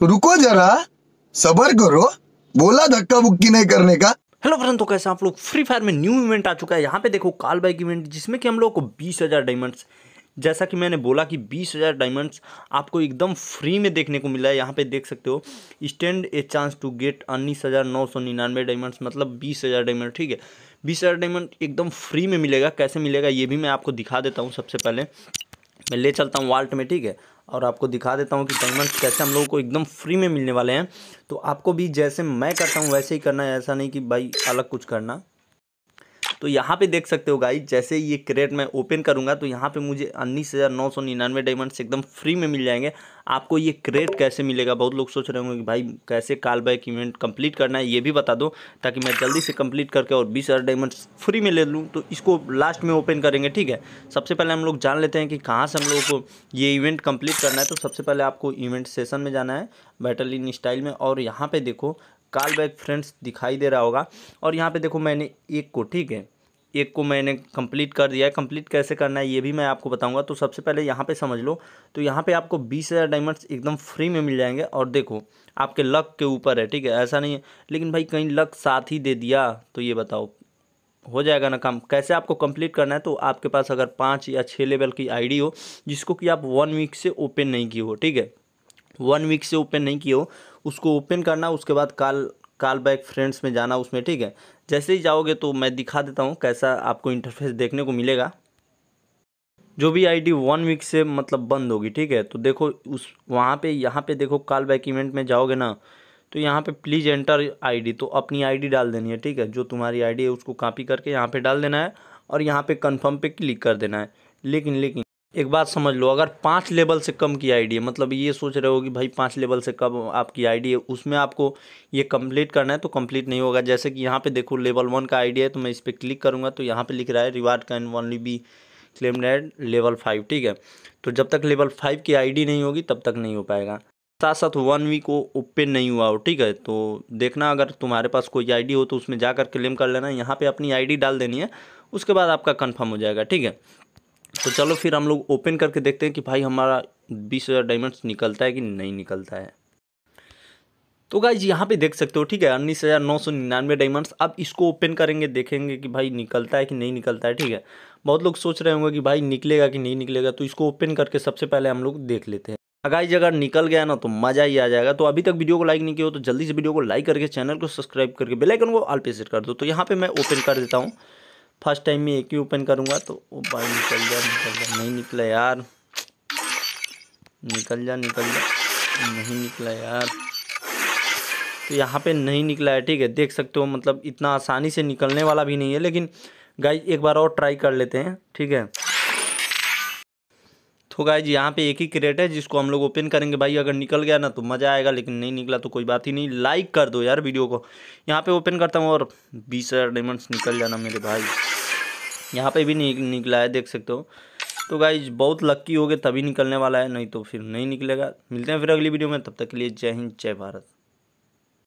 तो रुको जरा सबर करो बोला धक्का बुक्की नहीं करने का हेलो फ्रेंड तो कैसे आप लोग फ्री फायर में न्यू इवेंट आ चुका है यहाँ पे देखो कॉल बाइक इवेंट जिसमें कि हम लोग को बीस हज़ार डायमंड्स जैसा कि मैंने बोला कि बीस हज़ार डायमंड्स आपको एकदम फ्री में देखने को मिला है यहाँ पे देख सकते हो stand a chance to get उन्नीस हज़ार नौ सौ निन्यानवे डायमंड्स मतलब बीस हज़ार डायमंड ठीक है बीस हज़ार डायमंड एकदम फ्री में मिलेगा कैसे मिलेगा ये भी मैं आपको दिखा देता हूँ सबसे पहले मैं ले चलता हूँ वाल्ट में ठीक है और आपको दिखा देता हूँ कि डायमंड्स कैसे हम लोगों को एकदम फ्री में मिलने वाले हैं तो आपको भी जैसे मैं करता हूँ वैसे ही करना है ऐसा नहीं कि भाई अलग कुछ करना तो यहाँ पे देख सकते हो गाइज जैसे ये क्रेट मैं ओपन करूँगा तो यहाँ पे मुझे उन्नीस हज़ार नौ सौ निन्यानवे डायमंड्स एकदम फ्री में मिल जाएंगे आपको ये क्रेट कैसे मिलेगा बहुत लोग सोच रहे होंगे कि भाई कैसे कॉल बैक इवेंट कम्प्लीट करना है ये भी बता दो ताकि मैं जल्दी से कम्प्लीट करके और बीस हज़ार डायमंड्स फ्री में ले लूँ तो इसको लास्ट में ओपन करेंगे ठीक है सबसे पहले हम लोग जान लेते हैं कि कहाँ से हम लोगों को ये इवेंट कम्प्लीट करना है तो सबसे पहले आपको इवेंट सेशन में जाना है बैटल इन स्टाइल में और यहाँ पे देखो काल बैग फ्रेंड्स दिखाई दे रहा होगा और यहाँ पे देखो मैंने एक को ठीक है एक को मैंने कंप्लीट कर दिया है कंप्लीट कैसे करना है ये भी मैं आपको बताऊंगा तो सबसे पहले यहाँ पे समझ लो तो यहाँ पे आपको बीस हज़ार डायमंड्स एकदम फ्री में मिल जाएंगे और देखो आपके लक के ऊपर है ठीक है ऐसा नहीं है लेकिन भाई कहीं लक साथ ही दे दिया तो ये बताओ हो जाएगा ना काम कैसे आपको कंप्लीट करना है तो आपके पास अगर पाँच या छः लेवल की आईडी हो जिसको कि आप वन वीक से ओपन नहीं की हो ठीक है वन वीक से ओपन नहीं किए हो उसको ओपन करना उसके बाद कॉल कॉल बैक फ्रेंड्स में जाना उसमें ठीक है जैसे ही जाओगे तो मैं दिखा देता हूँ कैसा आपको इंटरफेस देखने को मिलेगा जो भी आईडी वन वीक से मतलब बंद होगी ठीक है तो देखो उस वहाँ पे यहाँ पे देखो कॉल बैक इवेंट में जाओगे ना तो यहाँ पे प्लीज़ एंटर आईडी तो अपनी आईडी डाल देनी है ठीक है जो तुम्हारी आईडी है उसको कॉपी करके यहाँ पे डाल देना है और यहाँ पे कंफर्म पे क्लिक कर देना है लेकिन लेकिन एक बात समझ लो अगर पाँच लेवल से कम की आईडी है मतलब ये सोच रहे हो कि भाई पाँच लेवल से कम आपकी आईडी है उसमें आपको ये कंप्लीट करना है तो कंप्लीट नहीं होगा जैसे कि यहाँ पे देखो लेवल वन का आईडी है तो मैं इस पर क्लिक करूँगा तो यहाँ पे लिख रहा है reward can only be claim at level five ठीक है तो जब तक लेवल फाइव की आई नहीं होगी तब तक नहीं हो पाएगा साथ साथ वन वी को ओपन नहीं हुआ हो ठीक है तो देखना अगर तुम्हारे पास कोई आई हो तो उसमें जाकर क्लेम कर लेना यहाँ पर अपनी आई डाल देनी है उसके बाद आपका कन्फर्म हो जाएगा ठीक है तो चलो फिर हम लोग ओपन करके देखते हैं कि भाई हमारा बीस हज़ार डायमंड्स निकलता है कि नहीं निकलता है तो जी यहाँ पे देख सकते हो ठीक है उन्नीस हज़ार नौ सौ निन्यानवे डायमंड्स अब इसको ओपन करेंगे देखेंगे कि भाई निकलता है कि नहीं निकलता है ठीक है बहुत लोग सोच रहे होंगे कि भाई निकलेगा कि नहीं निकलेगा तो इसको ओपन करके सबसे पहले हम लोग देख लेते हैं गाइज अगर निकल गया ना तो मज़ा ही आ जाएगा तो अभी तक वीडियो को लाइक नहीं किया हो तो जल्दी से वीडियो को लाइक करके चैनल को सब्सक्राइब करके बेलाइकन को आल पे सेट कर दो तो यहाँ पे मैं ओपन कर देता हूँ फर्स्ट टाइम में एक ही ओपन करूँगा तो वो भाई निकल जा निकल जा नहीं निकला यार निकल जा निकल जा नहीं निकला यार तो यहाँ पे नहीं निकला है ठीक है देख सकते हो मतलब इतना आसानी से निकलने वाला भी नहीं है लेकिन गाइज एक बार और ट्राई कर लेते हैं ठीक है तो जी यहाँ पे एक ही क्रेट है जिसको हम लोग ओपन करेंगे भाई अगर निकल गया ना तो मज़ा आएगा लेकिन नहीं निकला तो कोई बात ही नहीं लाइक कर दो यार वीडियो को यहाँ पे ओपन करता हूँ और बीस हज़ार डायमंड्स निकल जाना मेरे भाई यहाँ पे भी नहीं निकला है देख सकते हो तो गाइज बहुत लक्की हो गए तभी निकलने वाला है नहीं तो फिर नहीं निकलेगा मिलते हैं फिर अगली वीडियो में तब तक के लिए जय हिंद जय भारत